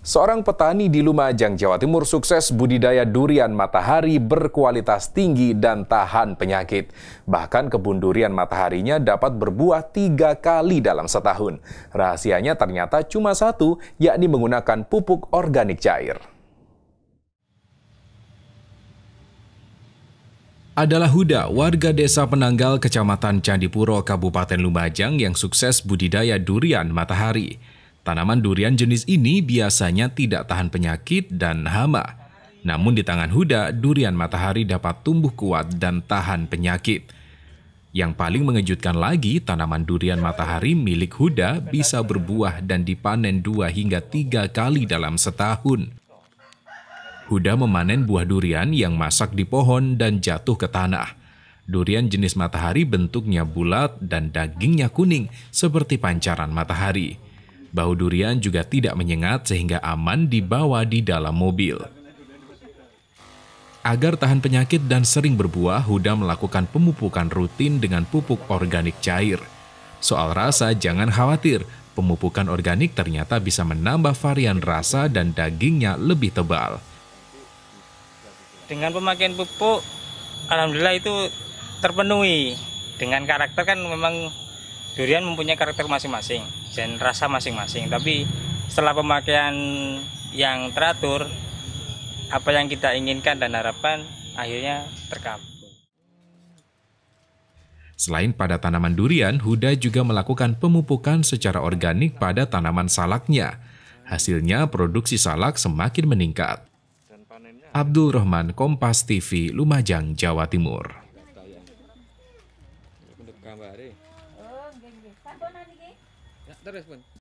Seorang petani di Lumajang, Jawa Timur sukses budidaya durian matahari berkualitas tinggi dan tahan penyakit. Bahkan kebun durian mataharinya dapat berbuah tiga kali dalam setahun. Rahasianya ternyata cuma satu, yakni menggunakan pupuk organik cair. adalah Huda, warga desa Penanggal, Kecamatan Candipuro, Kabupaten Lumajang yang sukses budidaya durian matahari. Tanaman durian jenis ini biasanya tidak tahan penyakit dan hama. Namun di tangan Huda, durian matahari dapat tumbuh kuat dan tahan penyakit. Yang paling mengejutkan lagi, tanaman durian matahari milik Huda bisa berbuah dan dipanen dua hingga tiga kali dalam setahun. Huda memanen buah durian yang masak di pohon dan jatuh ke tanah. Durian jenis matahari bentuknya bulat dan dagingnya kuning seperti pancaran matahari. Bau durian juga tidak menyengat sehingga aman dibawa di dalam mobil. Agar tahan penyakit dan sering berbuah, Huda melakukan pemupukan rutin dengan pupuk organik cair. Soal rasa, jangan khawatir. Pemupukan organik ternyata bisa menambah varian rasa dan dagingnya lebih tebal. Dengan pemakaian pupuk, alhamdulillah itu terpenuhi. Dengan karakter kan memang durian mempunyai karakter masing-masing dan rasa masing-masing tapi setelah pemakaian yang teratur apa yang kita inginkan dan harapkan akhirnya terkabul Selain pada tanaman durian, Huda juga melakukan pemupukan secara organik pada tanaman salaknya. Hasilnya produksi salak semakin meningkat. Abdul Rahman, Kompas TV, Lumajang, Jawa Timur. Oh, geng-geng. Sampun lagi, geng. Ya, terus pun.